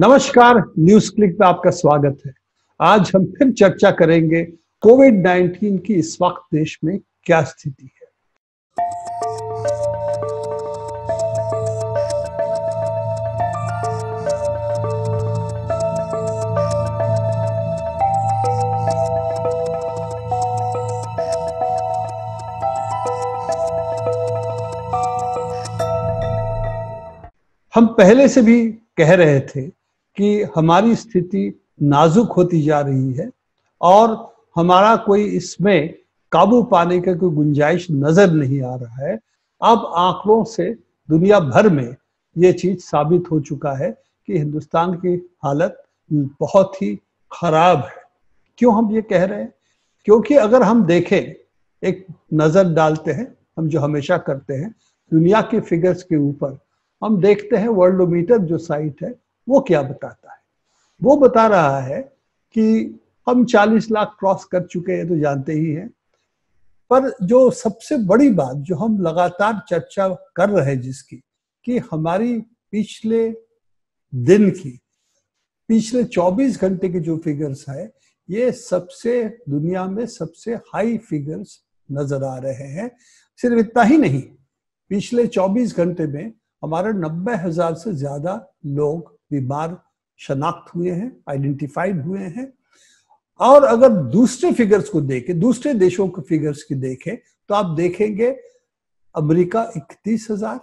नमस्कार news click में आपका स्वागत है आज हम फिर चर्चा करेंगे कोविड 19 की इस वक्त देश में क्या स्थिति है हम पहले से भी कह रहे थे कि हमारी स्थिति नाजुक होती जा रही है और हमारा कोई इसमें काबू पाने का कोई गुंजाइश नजर नहीं आ रहा है अब आंकड़ों से दुनिया भर में ये चीज साबित हो चुका है कि हिंदुस्तान की हालत बहुत ही खराब है क्यों हम ये कह रहे हैं क्योंकि अगर हम देखें एक नजर डालते हैं हम जो हमेशा करते हैं दुनिया के फिगर्स के ऊपर हम देखते हैं वर्ल्डोमीटर जो साइट है वो क्या बताता है वो बता रहा है कि हम 40 लाख क्रॉस कर चुके हैं तो जानते ही हैं पर जो सबसे बड़ी बात जो हम लगातार चर्चा कर रहे हैं जिसकी कि हमारी पिछले दिन की पिछले 24 घंटे की जो फिगर्स है ये सबसे दुनिया में सबसे हाई फिगर्स नजर आ रहे हैं सिर्फ इतना ही नहीं पिछले 24 घंटे में हमारे नब्बे हजार से ज्यादा लोग बीमार शनाख्त हुए हैं आइडेंटिफाइड हुए हैं और अगर दूसरे फिगर्स को देखें दूसरे देशों के फिगर्स की देखें तो आप देखेंगे अमेरिका इकतीस हजार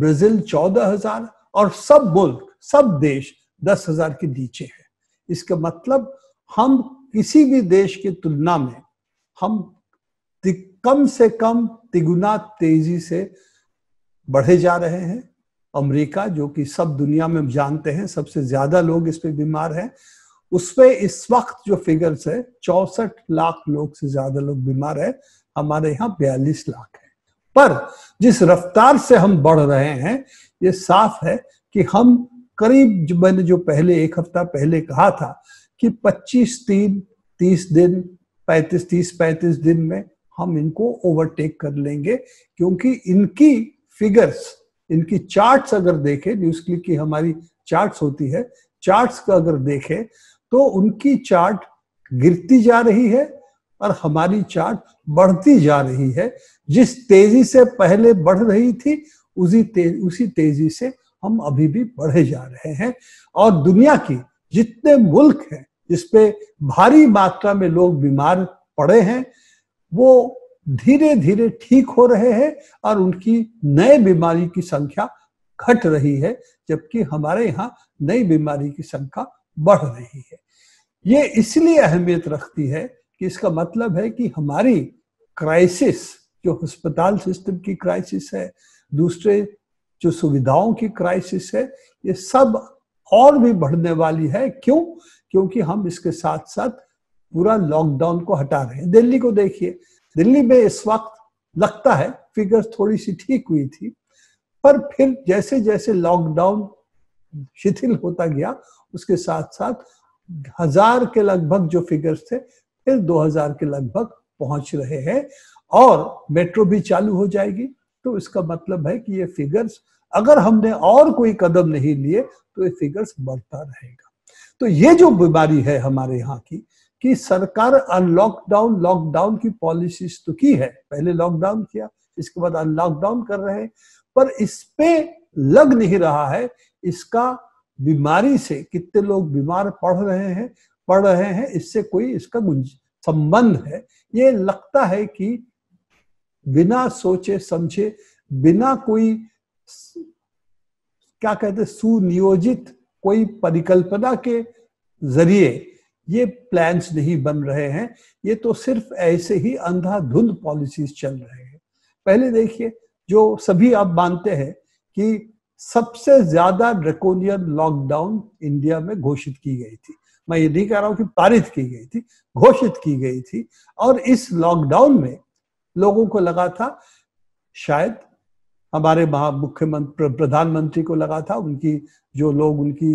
ब्राजील चौदह हजार और सब मुल्क सब देश दस हजार के नीचे है इसका मतलब हम किसी भी देश की तुलना में हम कम से कम तिगुना तेजी से बढ़े जा रहे हैं अमेरिका जो कि सब दुनिया में जानते हैं सबसे ज्यादा लोग इस पर बीमार हैं उसमें इस वक्त जो फिगर्स है चौसठ लाख लोग से ज्यादा लोग बीमार है हमारे यहाँ बयालीस लाख है पर जिस रफ्तार से हम बढ़ रहे हैं ये साफ है कि हम करीब जो मैंने जो पहले एक हफ्ता पहले कहा था कि 25 तीन 30 दिन 35 30 35 दिन में हम इनको ओवरटेक कर लेंगे क्योंकि इनकी फिगर्स इनकी चार्ट्स अगर देखें न्यूज क्लिक की हमारी चार्ट्स होती है चार्ट्स का अगर देखें तो उनकी चार्ट गिरती जा रही है और हमारी चार्ट बढ़ती जा रही है जिस तेजी से पहले बढ़ रही थी उसी तेज उसी तेजी से हम अभी भी बढ़े जा रहे हैं और दुनिया की जितने मुल्क हैं जिसपे भारी मात्रा में लोग बीमार पड़े हैं वो धीरे धीरे ठीक हो रहे हैं और उनकी नए बीमारी की संख्या घट रही है जबकि हमारे यहाँ नई बीमारी की संख्या बढ़ रही है ये इसलिए अहमियत रखती है कि इसका मतलब है कि हमारी क्राइसिस जो अस्पताल सिस्टम की क्राइसिस है दूसरे जो सुविधाओं की क्राइसिस है ये सब और भी बढ़ने वाली है क्यों क्योंकि हम इसके साथ साथ पूरा लॉकडाउन को हटा रहे हैं दिल्ली को देखिए दिल्ली में इस वक्त लगता है फिगर थोड़ी सी ठीक हुई थी पर फिर जैसे जैसे लॉकडाउन शिथिल होता गया उसके साथ साथ हजार के लगभग जो फिगर्स थे फिर 2000 के लगभग पहुंच रहे हैं और मेट्रो भी चालू हो जाएगी तो इसका मतलब है कि ये फिगर्स अगर हमने और कोई कदम नहीं लिए तो ये फिगर्स बढ़ता रहेगा तो ये जो बीमारी है हमारे यहाँ की कि सरकार अनलॉकडाउन लॉकडाउन की पॉलिसीज तो की है पहले लॉकडाउन किया इसके बाद अनलॉकडाउन कर रहे हैं पर इस पे लग नहीं रहा है इसका बीमारी से कितने लोग बीमार पड़ रहे हैं पड़ रहे हैं इससे कोई इसका संबंध है ये लगता है कि बिना सोचे समझे बिना कोई क्या कहते सुनियोजित कोई परिकल्पना के जरिए ये प्लान्स नहीं बन रहे हैं ये तो सिर्फ ऐसे ही अंधाधुंध पॉलिसीज चल रहे हैं पहले देखिए जो सभी आप मानते हैं कि सबसे ज्यादा ड्रेकोनियन लॉकडाउन इंडिया में घोषित की गई थी मैं ये नहीं कह रहा हूं कि पारित की गई थी घोषित की गई थी और इस लॉकडाउन में लोगों को लगा था शायद हमारे महा मुख्यमंत्री प्रधानमंत्री को लगा था उनकी जो लोग उनकी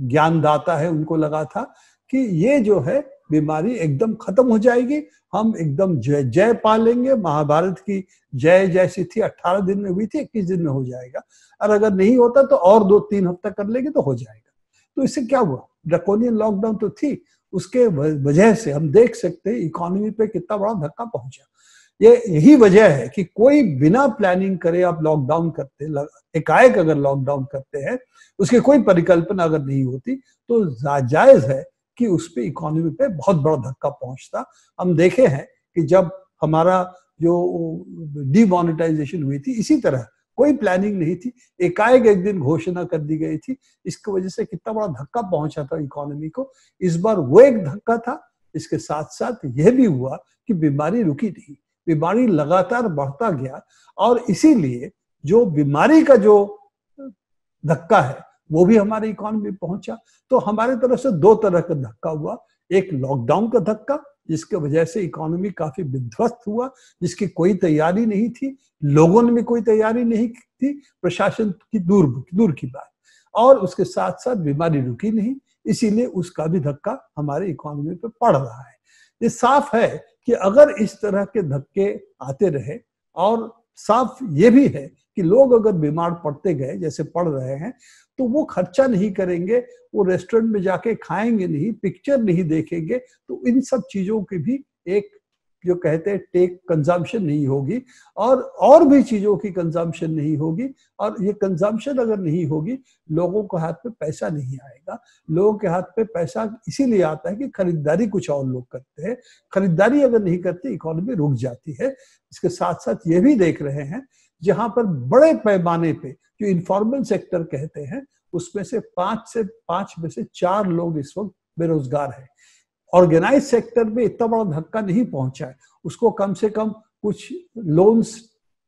ज्ञानदाता है उनको लगा था कि ये जो है बीमारी एकदम खत्म हो जाएगी हम एकदम जय जय पा लेंगे महाभारत की जय जैसी थी अट्ठारह दिन में हुई थी इक्कीस दिन में हो जाएगा और अगर नहीं होता तो और दो तीन हफ्ता कर लेंगे तो हो जाएगा तो इससे क्या हुआ ड्रकोनियन लॉकडाउन तो थी उसके वजह से हम देख सकते हैं इकोनॉमी पे कितना बड़ा धक्का पहुंचा ये यही वजह है कि कोई बिना प्लानिंग करे आप लॉकडाउन करते एकाएक अगर लॉकडाउन करते हैं उसकी कोई परिकल्पना अगर नहीं होती तो जायज है कि उस पर इकोनॉमी पे बहुत बड़ा धक्का पहुंचता हम देखे हैं कि जब हमारा जो डिमोनिटाइजेशन हुई थी इसी तरह कोई प्लानिंग नहीं थी एकाएक एक दिन घोषणा कर दी गई थी इसकी वजह से कितना बड़ा धक्का पहुंचा था इकोनॉमी को इस बार वो एक धक्का था इसके साथ साथ यह भी हुआ कि बीमारी रुकी नहीं बीमारी लगातार बढ़ता गया और इसीलिए जो बीमारी का जो धक्का है वो भी हमारी इकोनॉमी पहुंचा तो हमारे तरफ से दो तरह का धक्का हुआ एक लॉकडाउन का धक्का जिसके वजह से इकोनॉमी काफी विध्वस्त हुआ जिसकी कोई तैयारी नहीं थी लोगों ने भी कोई तैयारी नहीं थी प्रशासन की दूर दूर की बात और उसके साथ साथ बीमारी रुकी नहीं इसीलिए उसका भी धक्का हमारे इकोनॉमी पर पड़ रहा है ये साफ है कि अगर इस तरह के धक्के आते रहे और साफ ये भी है कि लोग अगर बीमार पड़ते गए जैसे पड़ रहे हैं तो वो खर्चा नहीं करेंगे वो रेस्टोरेंट में जाके खाएंगे नहीं पिक्चर नहीं देखेंगे तो इन सब चीजों की भी एक जो कहते हैं टेक कंजम्पशन नहीं होगी और और भी चीज़ों की कंजम्पशन नहीं होगी और ये कंजम्पशन अगर नहीं होगी लोगों के हाथ में पैसा नहीं आएगा लोगों के हाथ में पैसा इसीलिए आता है कि खरीदारी कुछ और लोग करते हैं खरीदारी अगर नहीं करते इकोनॉमी रुक जाती है इसके साथ साथ ये भी देख रहे हैं जहां पर बड़े पैमाने पे जो इन्फॉर्मल सेक्टर कहते हैं उसमें से पांच से पांच में से चार लोग इस वक्त बेरोजगार हैं ऑर्गेनाइज सेक्टर में इतना बड़ा धक्का नहीं पहुंचा है उसको कम से कम कुछ लोन्स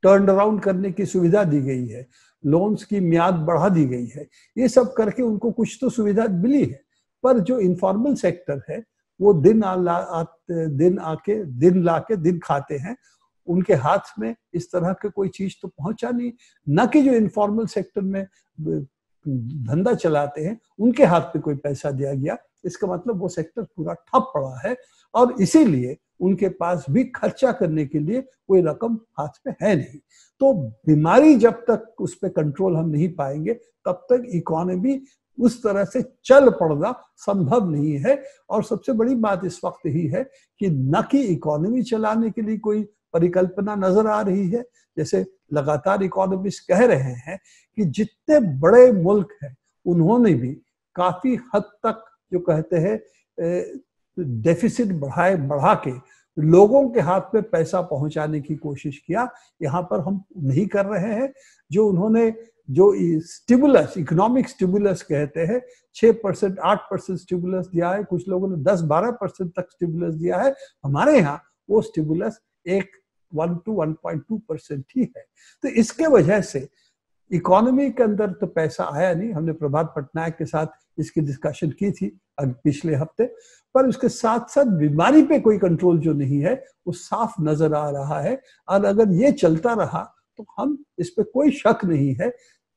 टर्न अराउंड करने की सुविधा दी गई है लोन्स की म्याद बढ़ा दी गई है ये सब करके उनको कुछ तो सुविधा मिली है पर जो इनफॉर्मल सेक्टर है वो दिन आ, आ, दिन आके दिन लाके दिन खाते हैं उनके हाथ में इस तरह के कोई चीज तो पहुंचा नहीं न कि जो इनफॉर्मल सेक्टर में धंधा चलाते हैं उनके हाथ पे कोई पैसा दिया गया इसका मतलब वो सेक्टर पूरा ठप पड़ा है और इसीलिए उनके पास भी खर्चा करने के लिए कोई रकम हाथ में है नहीं तो बीमारी जब तक उस पर कंट्रोल हम नहीं पाएंगे तब तक इकोनॉमी उस तरह से चल पड़ना संभव नहीं है और सबसे बड़ी बात इस वक्त ही है कि न कि इकोनॉमी चलाने के लिए कोई परिकल्पना नजर आ रही है जैसे लगातार इकोनॉमिस्ट कह रहे हैं कि जितने बड़े मुल्क हैं उन्होंने भी काफी हद तक जो कहते हैं डेफिसिट बढ़ाए बढ़ा के लोगों के हाथ में पैसा पहुंचाने की कोशिश किया यहाँ पर हम नहीं कर रहे हैं जो उन्होंने जो स्टिबुलस इकोनॉमिक स्टिबुलस कहते हैं छह परसेंट आठ परसेंट स्टिबुलस दिया है कुछ लोगों ने दस बारह परसेंट तक स्टिबुलस दिया है हमारे यहाँ वो स्टिबुलस एक one two one point two percent ही है तो इसके वजह से इकोनॉमी के अंदर तो पैसा आया नहीं हमने प्रभात पटनायक के साथ इसकी डिस्कशन की थी पिछले हफ्ते पर उसके साथ साथ बीमारी पे कोई कंट्रोल जो नहीं है वो साफ नजर आ रहा है और अगर ये चलता रहा तो हम इस पे कोई शक नहीं है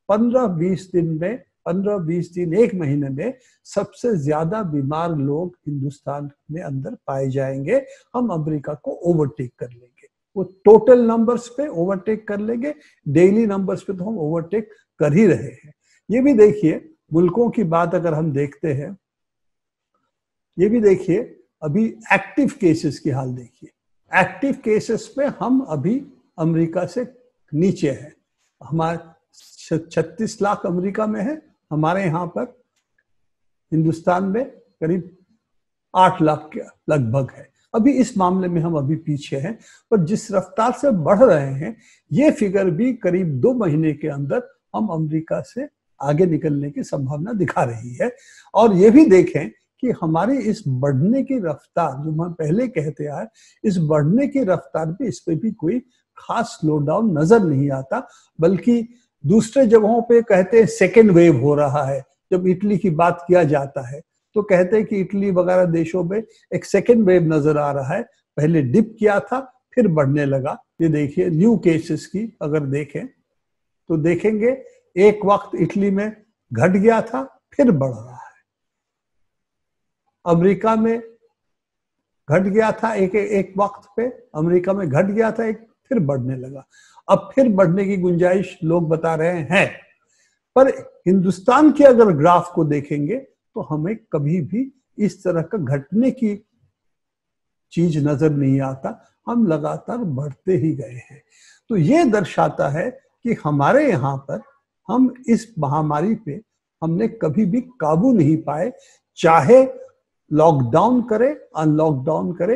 पंद्रह बीस दिन में पंद्रह बीस दिन एक महीने में सबसे ज्यादा बीमार लोग हिंदुस्तान में अंदर पाए जाएंगे हम अमेरिका को ओवरटेक कर लेंगे वो टोटल नंबर्स पे ओवरटेक कर लेंगे डेली नंबर्स पे तो हम ओवरटेक कर ही रहे हैं ये भी देखिए मुल्कों की बात अगर हम देखते हैं ये भी देखिए अभी एक्टिव केसेस की हाल देखिए एक्टिव केसेस में हम अभी अमेरिका से नीचे हैं हमारे छत्तीस लाख अमेरिका में है हमारे यहाँ पर हिंदुस्तान में करीब आठ लाख के लगभग है अभी इस मामले में हम अभी पीछे हैं पर जिस रफ्तार से बढ़ रहे हैं ये फिगर भी करीब दो महीने के अंदर हम अमेरिका से आगे निकलने की संभावना दिखा रही है और ये भी देखें कि हमारी इस बढ़ने की रफ्तार जो हम पहले कहते आए इस बढ़ने की रफ्तार पे इस पर भी कोई खास स्लो डाउन नजर नहीं आता बल्कि दूसरे जगहों पे कहते हैं सेकेंड वेव हो रहा है जब इटली की बात किया जाता है तो कहते हैं कि इटली वगैरह देशों में एक सेकेंड वेव नजर आ रहा है पहले डिप किया था फिर बढ़ने लगा ये देखिए न्यू केसेस की अगर देखें तो देखेंगे एक वक्त इटली में घट गया था फिर बढ़ रहा है अमेरिका में घट गया था एक एक वक्त पे अमेरिका में घट गया था एक फिर बढ़ने लगा अब फिर बढ़ने की गुंजाइश लोग बता रहे हैं पर हिंदुस्तान के अगर ग्राफ को देखेंगे तो हमें कभी भी इस तरह का घटने की चीज नजर नहीं आता हम लगातार बढ़ते ही गए हैं तो ये दर्शाता है कि हमारे यहां पर हम इस महामारी पे हमने कभी भी काबू नहीं पाए चाहे लॉकडाउन करे अनलॉकडाउन करे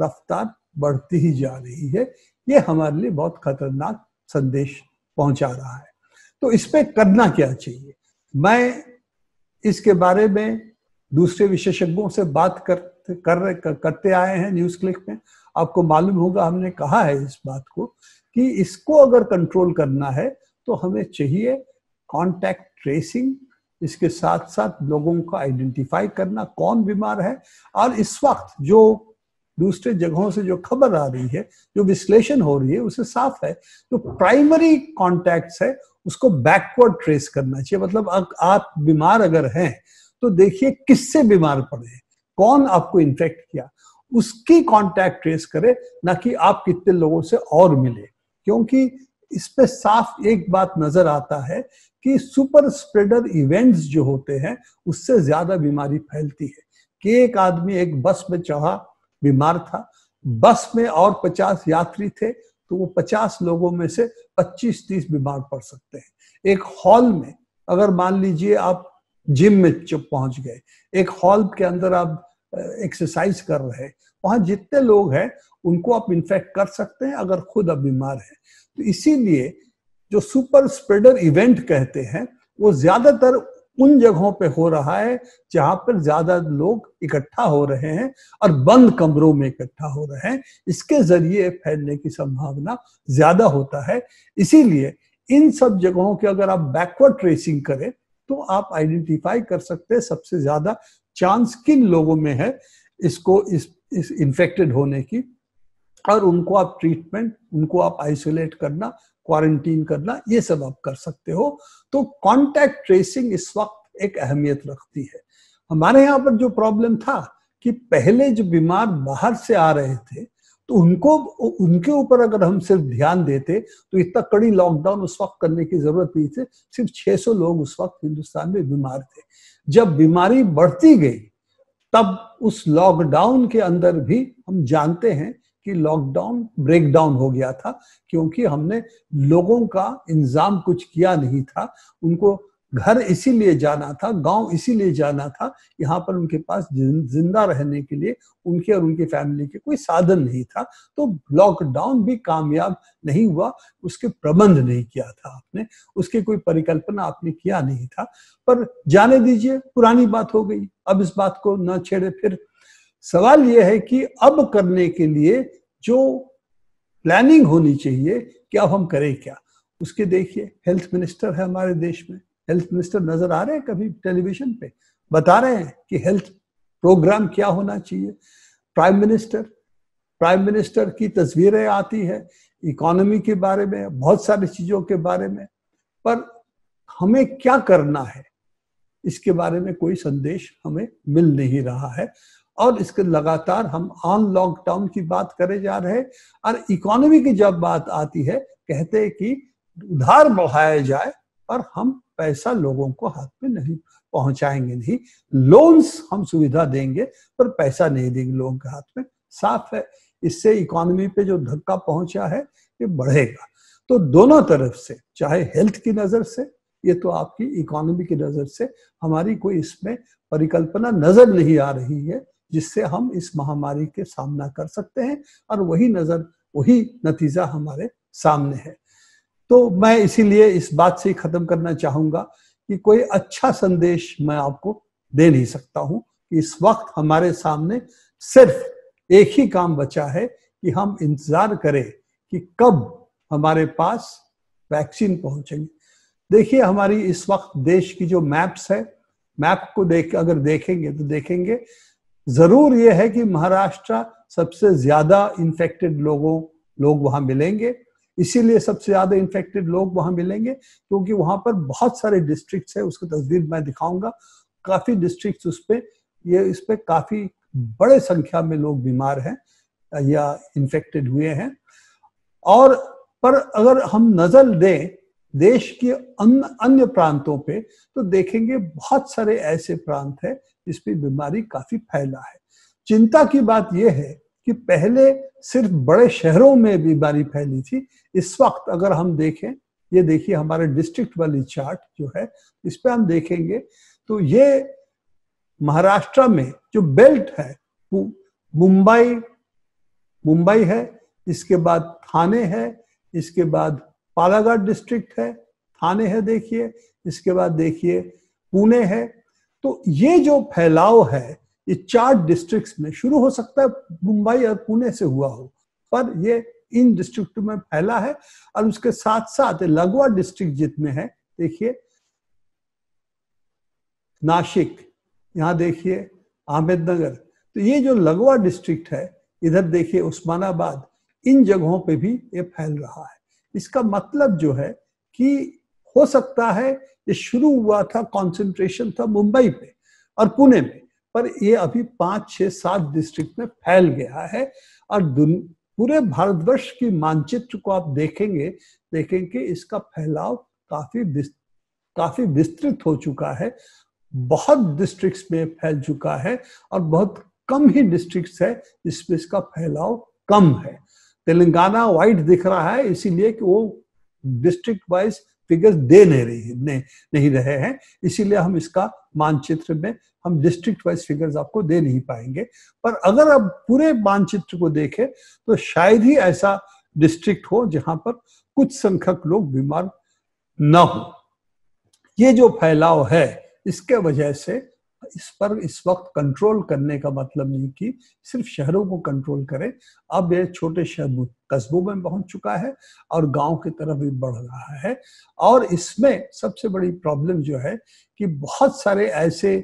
रफ्तार बढ़ती ही जा रही है ये हमारे लिए बहुत खतरनाक संदेश पहुंचा रहा है तो इस पे करना क्या चाहिए मैं इसके बारे में दूसरे विशेषज्ञों से बात कर, कर, कर करते आए हैं न्यूज क्लिक में आपको मालूम होगा हमने कहा है इस बात को कि इसको अगर कंट्रोल करना है तो हमें चाहिए कॉन्टैक्ट ट्रेसिंग इसके साथ साथ लोगों का आइडेंटिफाई करना कौन बीमार है और इस वक्त जो दूसरे जगहों से जो खबर आ रही है जो विश्लेषण हो रही है उसे साफ है जो प्राइमरी कॉन्टैक्ट है उसको बैकवर्ड ट्रेस करना चाहिए मतलब आप बीमार अगर हैं तो देखिए किससे बीमार पड़े कौन आपको इन्फेक्ट किया उसकी कॉन्टैक्ट ट्रेस करें ना कि आप कितने लोगों से और मिले क्योंकि इस पे साफ एक बात नजर आता है कि सुपर स्प्रेडर इवेंट्स जो होते हैं उससे ज्यादा बीमारी फैलती है कि एक आदमी एक बस में चढ़ा बीमार था बस में और 50 यात्री थे तो वो 50 लोगों में से 25-30 बीमार पड़ सकते हैं एक हॉल में अगर मान लीजिए आप जिम में चुप पहुंच गए एक हॉल के अंदर आप एक्सरसाइज कर रहे हैं वहां जितने लोग हैं उनको आप इन्फेक्ट कर सकते हैं अगर खुद आप बीमार हैं तो इसीलिए जो सुपर स्प्रेडर इवेंट कहते हैं वो ज्यादातर उन जगहों पे हो रहा है जहां पर ज्यादा लोग इकट्ठा हो रहे हैं और बंद कमरों में इकट्ठा हो रहे हैं इसके जरिए फैलने की संभावना ज्यादा होता है इसीलिए इन सब जगहों के अगर आप बैकवर्ड ट्रेसिंग करें तो आप आइडेंटिफाई कर सकते हैं सबसे ज्यादा चांस किन लोगों में है इसको इस इस इन्फेक्टेड होने की और उनको आप ट्रीटमेंट उनको आप आइसोलेट करना क्वारंटीन करना ये सब आप कर सकते हो तो कांटेक्ट ट्रेसिंग इस वक्त एक अहमियत रखती है हमारे यहाँ पर जो प्रॉब्लम था कि पहले जो बीमार बाहर से आ रहे थे तो उनको उनके ऊपर अगर हम सिर्फ ध्यान देते तो इतना कड़ी लॉकडाउन उस वक्त करने की जरूरत नहीं थी सिर्फ 600 लोग उस वक्त हिंदुस्तान में बीमार थे जब बीमारी बढ़ती गई तब उस लॉकडाउन के अंदर भी हम जानते हैं कि लॉकडाउन ब्रेकडाउन हो गया था क्योंकि हमने लोगों का इंजाम कुछ किया नहीं था उनको घर इसीलिए जाना था गांव इसीलिए जाना था यहाँ पर उनके पास जिंदा रहने के लिए उनके और उनकी फैमिली के कोई साधन नहीं था तो लॉकडाउन भी कामयाब नहीं हुआ उसके प्रबंध नहीं किया था आपने उसकी कोई परिकल्पना आपने किया नहीं था पर जाने दीजिए पुरानी बात हो गई अब इस बात को न छेड़े फिर सवाल यह है कि अब करने के लिए जो प्लानिंग होनी चाहिए कि अब हम करें क्या उसके देखिए हेल्थ मिनिस्टर है हमारे देश में हेल्थ मिनिस्टर नजर आ रहे हैं कभी टेलीविजन पे बता रहे हैं कि हेल्थ प्रोग्राम क्या होना चाहिए प्राइम मिनिस्टर प्राइम मिनिस्टर की तस्वीरें आती है इकोनॉमी के बारे में बहुत सारी चीजों के बारे में पर हमें क्या करना है इसके बारे में कोई संदेश हमें मिल नहीं रहा है और इसके लगातार हम ऑन लॉन्ग टर्म की बात करे जा रहे और इकोनॉमी की जब बात आती है कहते हैं कि उधार बढ़ाया जाए और हम पैसा लोगों को हाथ में नहीं पहुंचाएंगे नहीं लोन्स हम सुविधा देंगे पर पैसा नहीं देंगे लोगों के हाथ में साफ है इससे इकोनॉमी पे जो धक्का पहुंचा है ये बढ़ेगा तो दोनों तरफ से चाहे हेल्थ की नजर से ये तो आपकी इकोनॉमी की नजर से हमारी कोई इसमें परिकल्पना नजर नहीं आ रही है जिससे हम इस महामारी के सामना कर सकते हैं और वही नजर वही नतीजा हमारे सामने है तो मैं इसीलिए इस बात से खत्म करना चाहूंगा कि कोई अच्छा संदेश मैं आपको दे नहीं सकता हूं कि इस वक्त हमारे सामने सिर्फ एक ही काम बचा है कि हम इंतजार करें कि कब हमारे पास वैक्सीन पहुंचेंगे देखिए हमारी इस वक्त देश की जो मैप्स है मैप को देख अगर देखेंगे तो देखेंगे जरूर यह है कि महाराष्ट्र सबसे ज्यादा इन्फेक्टेड लोगों लोग वहां मिलेंगे इसीलिए सबसे ज्यादा इन्फेक्टेड लोग वहां मिलेंगे क्योंकि वहां पर बहुत सारे डिस्ट्रिक्ट्स है उसकी तस्वीर मैं दिखाऊंगा काफी डिस्ट्रिक्ट्स उस पर ये इस पर काफी बड़े संख्या में लोग बीमार हैं या इन्फेक्टेड हुए हैं और पर अगर हम नजर दें देश के अन्य अन्य प्रांतों पे तो देखेंगे बहुत सारे ऐसे प्रांत हैं इस पर बीमारी काफी फैला है चिंता की बात यह है कि पहले सिर्फ बड़े शहरों में बीमारी फैली थी इस वक्त अगर हम देखें ये देखिए हमारे डिस्ट्रिक्ट वाली चार्ट जो है इस पर हम देखेंगे तो ये महाराष्ट्र में जो बेल्ट है वो मुंबई मुंबई है इसके बाद थाने है इसके बाद पालागढ़ डिस्ट्रिक्ट है थाने है देखिए इसके बाद देखिए पुणे है तो ये जो फैलाव है ये चार डिस्ट्रिक्ट्स में शुरू हो सकता है मुंबई और पुणे से हुआ हो पर ये इन डिस्ट्रिक्ट में फैला है और उसके साथ साथ लगवा डिस्ट्रिक्ट जितने हैं देखिए नासिक यहां देखिए अहमदनगर तो ये जो लगवा डिस्ट्रिक्ट है इधर देखिए उस्मानाबाद इन जगहों पे भी ये फैल रहा है इसका मतलब जो है कि हो सकता है ये शुरू हुआ था कंसंट्रेशन था मुंबई पे और पुणे में पर ये अभी पांच छह सात डिस्ट्रिक्ट में फैल गया है और पूरे भारतवर्ष की मानचित्र को आप देखेंगे देखेंगे इसका फैलाव काफी काफी विस्तृत हो चुका है बहुत डिस्ट्रिक्ट्स में फैल चुका है और बहुत कम ही डिस्ट्रिक्ट्स है जिसमें इसका फैलाव कम है तेलंगाना वाइट दिख रहा है इसीलिए कि वो डिस्ट्रिक्ट वाइज फिगर्स दे नहीं रही नहीं, नहीं रहे हैं इसीलिए हम इसका मानचित्र में हम डिस्ट्रिक्ट वाइज फिगर्स आपको दे नहीं पाएंगे पर अगर आप पूरे मानचित्र को देखें तो शायद ही ऐसा डिस्ट्रिक्ट हो जहां पर कुछ संख्यक लोग बीमार न हो ये जो फैलाव है इसके वजह से इस पर इस वक्त कंट्रोल करने का मतलब नहीं कि सिर्फ शहरों को कंट्रोल करें अब ये छोटे शहर कस्बों में पहुंच चुका है और गांव की तरफ भी बढ़ रहा है और इसमें सबसे बड़ी प्रॉब्लम जो है कि बहुत सारे ऐसे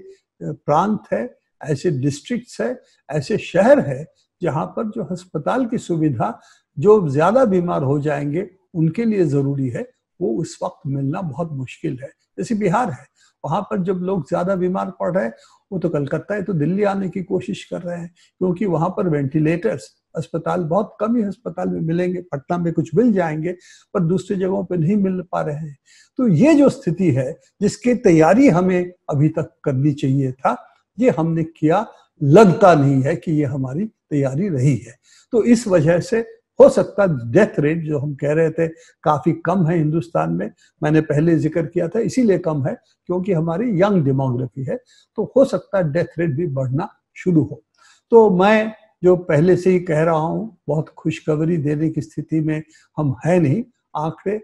प्रांत है ऐसे डिस्ट्रिक्ट्स है ऐसे शहर है जहाँ पर जो अस्पताल की सुविधा जो ज्यादा बीमार हो जाएंगे उनके लिए जरूरी है वो उस वक्त मिलना बहुत मुश्किल है जैसे बिहार है वहां पर जब लोग ज्यादा बीमार पड़ रहे हैं वो तो कलकत्ता है तो दिल्ली आने की कोशिश कर रहे हैं क्योंकि वहां पर वेंटिलेटर्स अस्पताल बहुत कम ही अस्पताल में मिलेंगे पटना में कुछ मिल जाएंगे पर दूसरी जगहों पर नहीं मिल पा रहे हैं तो ये जो स्थिति है जिसकी तैयारी हमें अभी तक करनी चाहिए था ये हमने किया लगता नहीं है कि ये हमारी तैयारी रही है तो इस वजह से हो सकता डेथ रेट जो हम कह रहे थे काफी कम है हिंदुस्तान में मैंने पहले जिक्र किया था इसीलिए कम है क्योंकि हमारी यंग डेमोग्राफी है तो हो सकता डेथ रेट भी बढ़ना शुरू हो तो मैं जो पहले से ही कह रहा हूँ बहुत खुशखबरी देने की स्थिति में हम है नहीं आंकड़े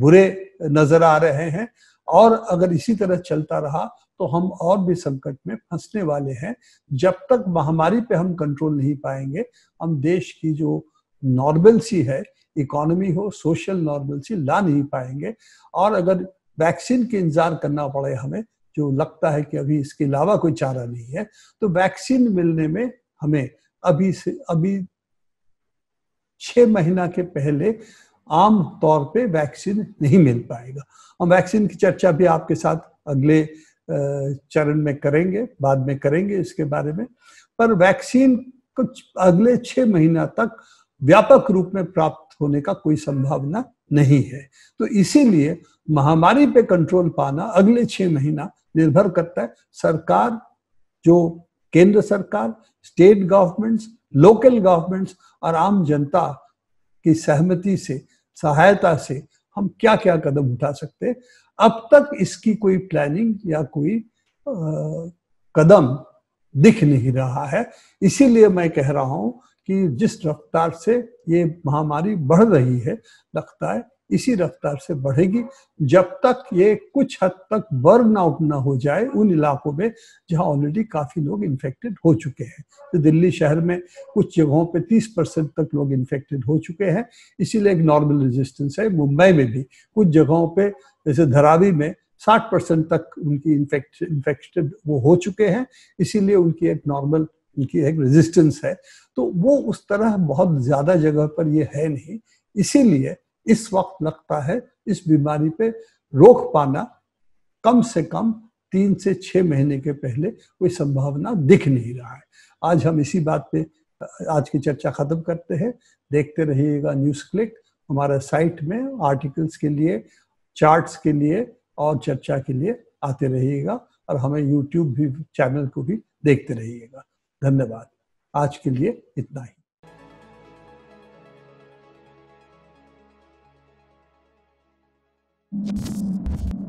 बुरे नजर आ रहे हैं और अगर इसी तरह चलता रहा तो हम और भी संकट में फंसने वाले हैं जब तक महामारी पे हम कंट्रोल नहीं पाएंगे हम देश की जो नॉर्मलसी है इकोनॉमी हो सोशल नॉर्मलसी ला नहीं पाएंगे और अगर वैक्सीन के इंतजार करना पड़े हमें जो लगता है कि अभी इसके अलावा कोई चारा नहीं है तो वैक्सीन मिलने में हमें अभी से अभी छः महीना के पहले आम तौर पे वैक्सीन नहीं मिल पाएगा हम वैक्सीन की चर्चा भी आपके साथ अगले चरण में करेंगे बाद में करेंगे इसके बारे में पर वैक्सीन कुछ अगले छह महीना तक व्यापक रूप में प्राप्त होने का कोई संभावना नहीं है तो इसीलिए महामारी पे कंट्रोल पाना अगले छह महीना निर्भर करता है सरकार जो केंद्र सरकार स्टेट गवर्नमेंट्स लोकल गवर्नमेंट्स और आम जनता की सहमति से सहायता से हम क्या क्या कदम उठा सकते अब तक इसकी कोई प्लानिंग या कोई आ, कदम दिख नहीं रहा है इसीलिए मैं कह रहा हूं कि जिस रफ्तार से ये महामारी बढ़ रही है लगता है इसी रफ्तार से बढ़ेगी जब तक ये कुछ हद तक बर्न आउट ना हो जाए उन इलाकों में जहां ऑलरेडी काफी लोग इन्फेक्टेड हो चुके हैं तो दिल्ली शहर में कुछ जगहों पे 30 परसेंट तक लोग इन्फेक्टेड हो चुके हैं इसीलिए एक नॉर्मल रेजिस्टेंस है मुंबई में भी कुछ जगहों पे जैसे धरावी में 60 परसेंट तक उनकी इन्फेक्टेड वो हो चुके हैं इसीलिए उनकी एक नॉर्मल उनकी एक रेजिस्टेंस है तो वो उस तरह बहुत ज्यादा जगह पर ये है नहीं इसीलिए इस वक्त लगता है इस बीमारी पे रोक पाना कम से कम तीन से छः महीने के पहले कोई संभावना दिख नहीं रहा है आज हम इसी बात पे आज की चर्चा खत्म करते हैं देखते रहिएगा न्यूज क्लिक हमारे साइट में आर्टिकल्स के लिए चार्ट्स के लिए और चर्चा के लिए आते रहिएगा और हमें यूट्यूब भी चैनल को भी देखते रहिएगा धन्यवाद आज के लिए इतना ही Thank you.